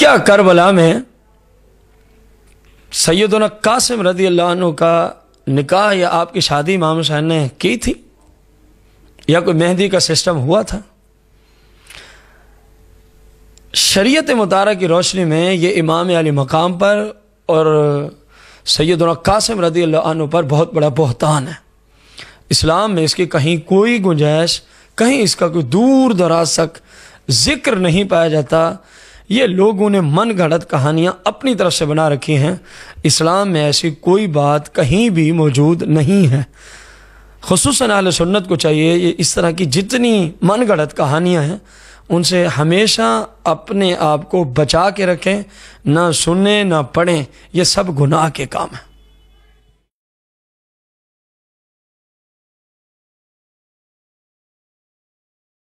क्या करबला में सैदन कासिम रदी अल्लाह का निकाह या आपकी शादी इमाम हुसैन ने की थी या कोई मेहंदी का सिस्टम हुआ था शरीयत मुतारा की रोशनी में ये इमाम अली मकाम पर और सैदना कासिम रदी अल्लाह पर बहुत बड़ा बहतान है इस्लाम में इसकी कहीं कोई गुंजाइश कहीं इसका कोई दूर दराज तक जिक्र नहीं पाया जाता ये लोगों ने मन गढ़त कहानियाँ अपनी तरफ से बना रखी हैं इस्लाम में ऐसी कोई बात कहीं भी मौजूद नहीं है खसूस आल सुन्नत को चाहिए ये इस तरह की जितनी मन गढ़त कहानियाँ हैं उनसे हमेशा अपने आप को बचा के रखें ना सुने ना पढ़ें यह सब गुनाह के काम हैं